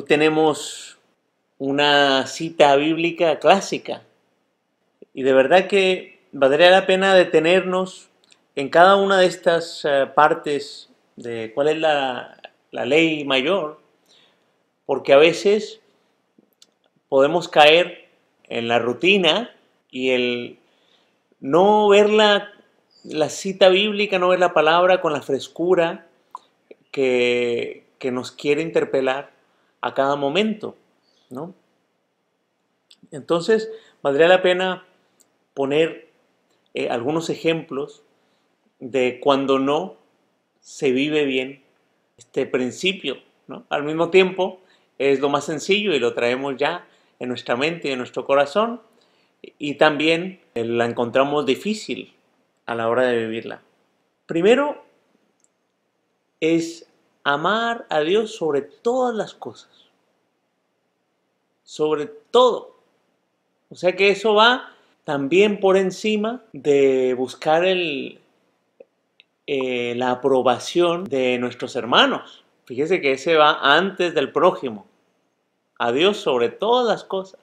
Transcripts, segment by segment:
Hoy tenemos una cita bíblica clásica y de verdad que valdría la pena detenernos en cada una de estas eh, partes de cuál es la, ley mayor, porque a veces podemos caer en la rutina y el no ver la, cita bíblica, no ver la palabra con la frescura que nos quiere interpelar a cada momento, Entonces, valdría la pena poner eh, algunos ejemplos de cuando no se vive bien este principio, Al mismo tiempo, es lo más sencillo y lo traemos ya en nuestra mente y en nuestro corazón, y también eh, la encontramos difícil a la hora de vivirla. Primero es amar a Dios sobre todas las cosas. Sobre todo. O sea que eso va también por encima de buscar el, eh, la aprobación de nuestros hermanos. Fíjese que ese va antes del prójimo. A Dios sobre todas las cosas.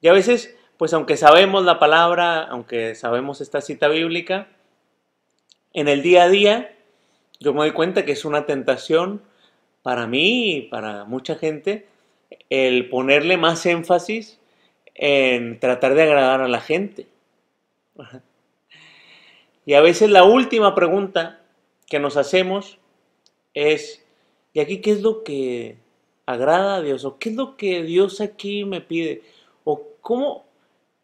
Y a veces, pues aunque sabemos la palabra, aunque sabemos esta cita bíblica, en el día a día yo me doy cuenta que es una tentación para mí y para mucha gente el ponerle más énfasis en tratar de agradar a la gente. Y a veces la última pregunta que nos hacemos es, ¿y aquí qué es lo que agrada a Dios? ¿O qué es lo que Dios aquí me pide? ¿O cómo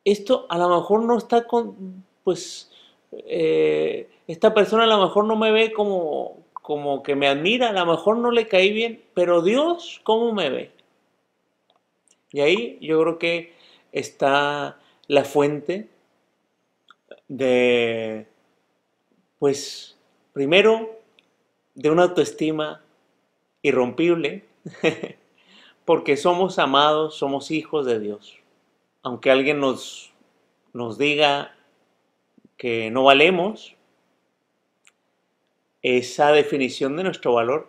esto a lo mejor no está con, pues, eh, esta persona a lo mejor no me ve como, como que me admira, a lo mejor no le caí bien, pero Dios, ¿cómo me ve? Y ahí yo creo que está la fuente de, pues, primero, de una autoestima irrompible, porque somos amados, somos hijos de Dios. Aunque alguien nos, nos diga que no valemos, esa definición de nuestro valor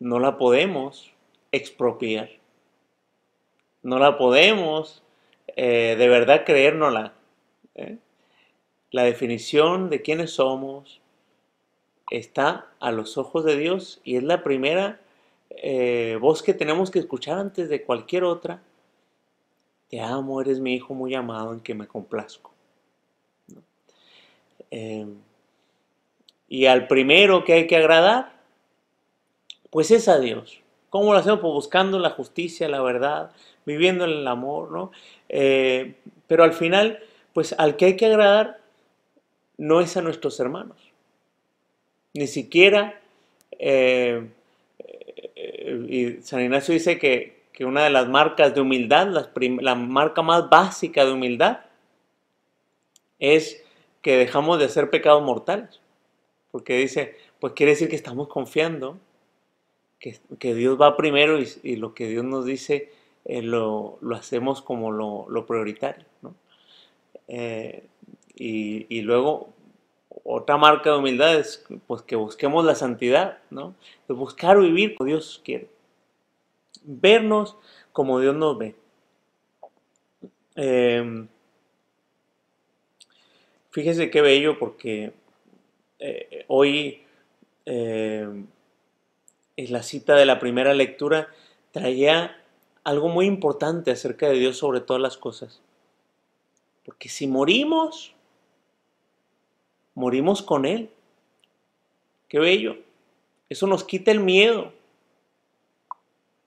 no la podemos expropiar. No la podemos eh, de verdad creérnosla. ¿eh? La definición de quiénes somos está a los ojos de Dios y es la primera eh, voz que tenemos que escuchar antes de cualquier otra. Te amo, eres mi hijo muy amado en que me complazco. Em, y al primero que hay que agradar, pues es a Dios. ¿Cómo lo hacemos? Pues buscando la justicia, la verdad, viviendo en el amor, ¿no? Eh, pero al final, pues al que hay que agradar no es a nuestros hermanos. Ni siquiera, em, eh, y San Ignacio dice que, una de las marcas de humildad, la marca más básica de humildad, es que dejamos de hacer pecados mortales. Porque dice, pues quiere decir que estamos confiando, que, que Dios va primero y, lo que Dios nos dice eh, lo, hacemos como lo, prioritario. Eh, y, luego, otra marca de humildad es pues, que busquemos la santidad, buscar vivir como Dios quiere, vernos como Dios nos ve. Eh, Fíjese qué bello porque eh, hoy eh, en la cita de la primera lectura traía algo muy importante acerca de Dios sobre todas las cosas. Porque si morimos, morimos con Él. Qué bello. Eso nos quita el miedo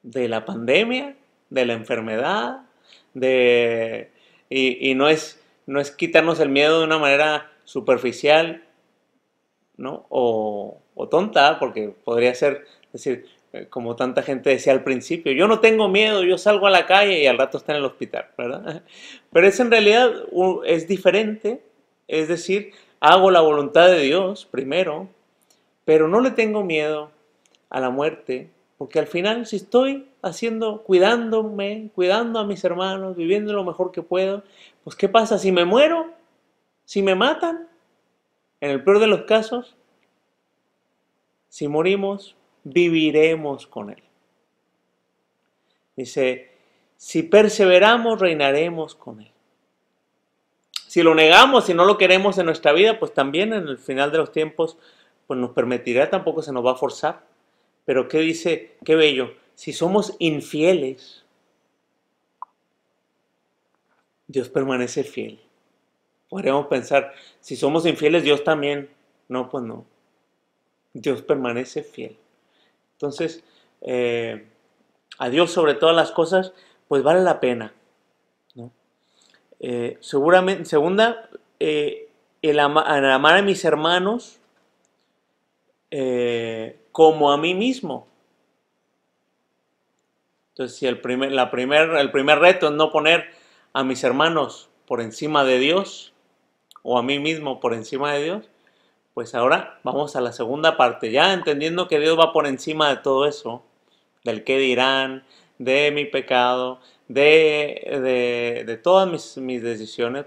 de la pandemia, de la enfermedad, de... y no es, no es quitarnos el miedo de una manera superficial, O, tonta, porque podría ser decir, eh, como tanta gente decía al principio, yo no tengo miedo, yo salgo a la calle y al rato está en el hospital, ¿verdad? Pero es en realidad, es diferente, es decir, hago la voluntad de Dios primero, pero no le tengo miedo a la muerte, porque al final si estoy haciendo, cuidándome, cuidando a mis hermanos, viviendo lo mejor que puedo. Pues ¿qué pasa? Si me muero, si me matan, en el peor de los casos, si morimos, viviremos con Él. Dice, si perseveramos, reinaremos con Él. Si lo negamos, si no lo queremos en nuestra vida, pues también en el final de los tiempos, pues nos permitirá, tampoco se nos va a forzar. Pero ¿qué dice? Qué bello si somos infieles, Dios permanece fiel. Podríamos pensar, si somos infieles, Dios también. No, pues no. Dios permanece fiel. Entonces, eh, a Dios sobre todas las cosas, pues vale la pena. Eh, seguramente, segunda, eh, el, amar a mis hermanos como a mí mismo. Entonces, si el primer, la el primer reto es no poner a mis hermanos por encima de Dios o a mí mismo por encima de Dios, pues ahora vamos a la segunda parte, ya entendiendo que Dios va por encima de todo eso, del qué dirán, de mi pecado, de, de, de todas mis, mis decisiones,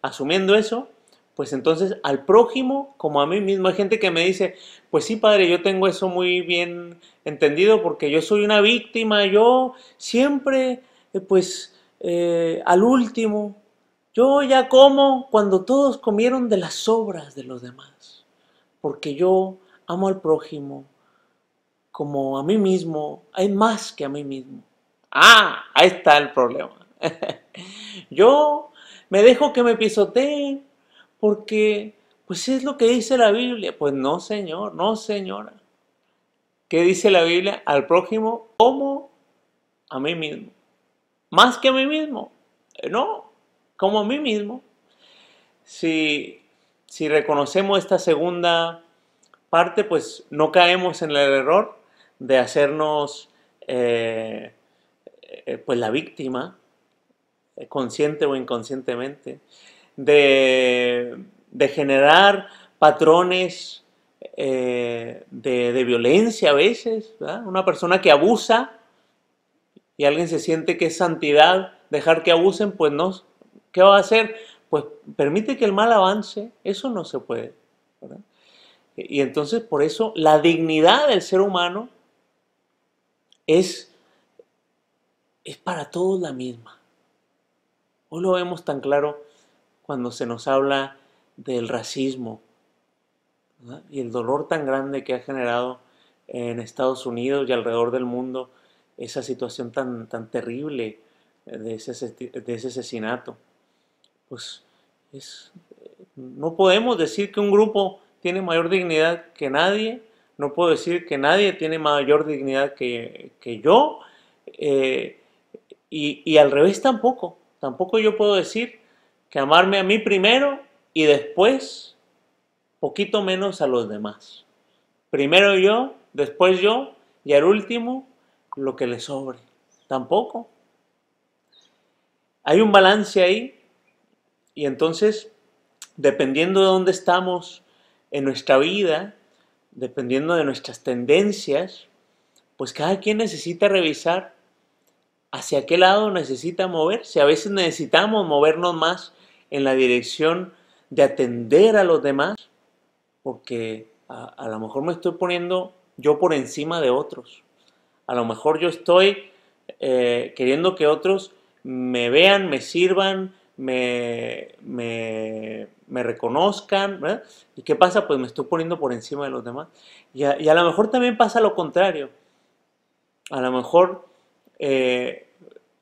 asumiendo eso, pues entonces al prójimo como a mí mismo. Hay gente que me dice, pues sí, padre, yo tengo eso muy bien entendido porque yo soy una víctima, yo siempre, eh, pues, eh, al último, yo ya como cuando todos comieron de las sobras de los demás, porque yo amo al prójimo como a mí mismo, hay más que a mí mismo. Ah, ahí está el problema. yo me dejo que me pisoteen porque pues es lo que dice la Biblia. Pues no, señor, no, señora. ¿Qué dice la Biblia? Al prójimo como a mí mismo. Más que a mí mismo. Eh, no, como a mí mismo. Si, si reconocemos esta segunda parte, pues no caemos en el error de hacernos eh, eh, pues la víctima, consciente o inconscientemente, de, de generar patrones eh, de, violencia a veces, una persona que abusa y alguien se siente que es santidad dejar que abusen, pues no, ¿qué va a hacer? Pues permite que el mal avance, eso no se puede. Y entonces por eso la dignidad del ser humano es, es para todos la misma. Hoy lo vemos tan claro cuando se nos habla del racismo, y el dolor tan grande que ha generado en Estados Unidos y alrededor del mundo esa situación tan, tan terrible de ese, asesinato. Pues no podemos decir que un grupo tiene mayor dignidad que nadie, no puedo decir que nadie tiene mayor dignidad que, yo, eh, y, y al revés tampoco, tampoco yo puedo decir que amarme a mí primero y después poquito menos a los demás. Primero yo, después yo y al último lo que le sobre. Tampoco. Hay un balance ahí y entonces, dependiendo de dónde estamos en nuestra vida, dependiendo de nuestras tendencias, pues cada quien necesita revisar hacia qué lado necesita moverse. A veces necesitamos movernos más en la dirección de atender a los demás porque a, lo mejor me estoy poniendo yo por encima de otros. A lo mejor yo estoy eh, queriendo que otros me vean, me sirvan, me, reconozcan. ¿Y qué pasa? Pues me estoy poniendo por encima de los demás. Y a, lo mejor también pasa lo contrario. A lo mejor eh,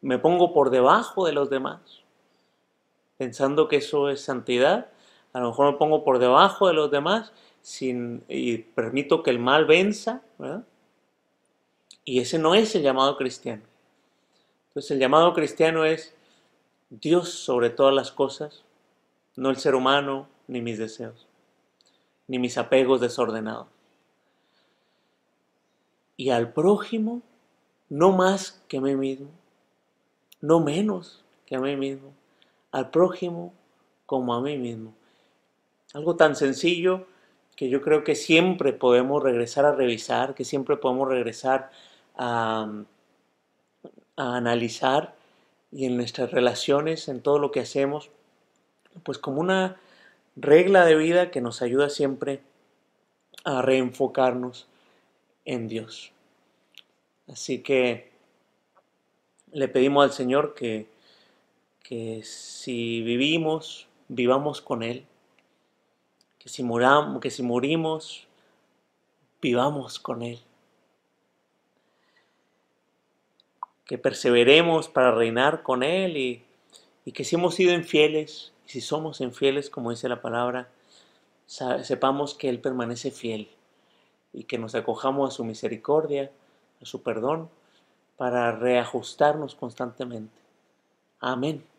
me pongo por debajo de los demás, pensando que eso es santidad a lo mejor me pongo por debajo de los demás sin, y permito que el mal venza, ¿verdad? Y ese no es el llamado cristiano. Entonces el llamado cristiano es Dios sobre todas las cosas, no el ser humano, ni mis deseos, ni mis apegos desordenados. Y al prójimo, no más que a mí mismo, no menos que a mí mismo, al prójimo como a mí mismo. Algo tan sencillo que yo creo que siempre podemos regresar a revisar, que siempre podemos regresar a, analizar y en nuestras relaciones, en todo lo que hacemos, pues como una regla de vida que nos ayuda siempre a reenfocarnos en Dios. Así que le pedimos al Señor que si vivimos, vivamos con Él, que si, muramos, que si morimos, vivamos con Él. Que perseveremos para reinar con Él y, y que si hemos sido infieles, y si somos infieles, como dice la palabra, sepamos que Él permanece fiel y que nos acojamos a su misericordia, a su perdón, para reajustarnos constantemente. Amén.